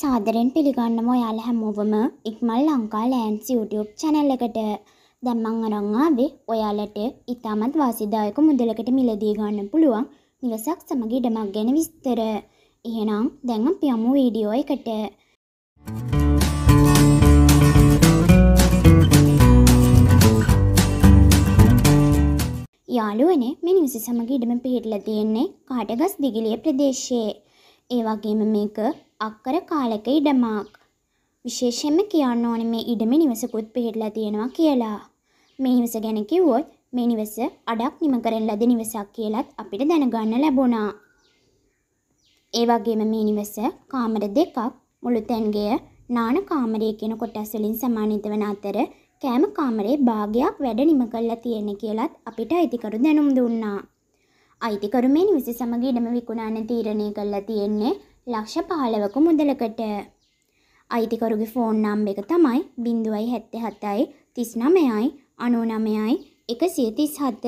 සාදරෙන් පිළිගන්නම ඔයාල හැමෝවම Ikmal Lanka lens YouTube channel එකට. දැන් මම අරන් ආවේ ඔයාලට ඉතාමත් වාසිදායක මුදලකට මිලදී ගන්න පුළුවන් නිවසක් සමග ඉඩමක් ගැන විස්තර. එහෙනම් දැන් අපි යමු වීඩියෝ එකට. යාළුවනේ මේ නිවස සමග ඉඩම පිහිටලා තියෙන්නේ කාටගස් දිගිලිය ප්‍රදේශයේ. ඒ වගේම මේක අක්කර කාලක ඉඩමක්. විශේෂයෙන්ම කියන්න ඕනේ මේ ඉඩමේ නිවසකුත් පිහිටලා තියෙනවා කියලා. මේ නිවස ගැන කිව්වොත් මේ නිවස අඩක් නිම කරන ලද නිවසක් කියලත් අපිට දැනගන්න ලැබුණා. ඒ වගේම මේ නිවස කාමර දෙකක් මුළු තැන්ගය නාන කාමරය කියන කොටස් වලින් සමානිත වන අතර කෑම කාමරේ භාගයක් වැඩ නිම කරලා තියෙන කියලත් අපිට අයිතිකරු දැනුම් දුන්නා. අයිතිකරු මේ නිවස සමග ඉඩම විකුණන්න තීරණය කළා තියෙන්නේ ලක්ෂ පහලවක මුදලකට. අයිතිකරුගේ ෆෝන් නම් එක තමයි බිඳුවයි හැත්තෙ හතයි තිස් නමයයි අනුනමයයි එකසිය තිස් හත.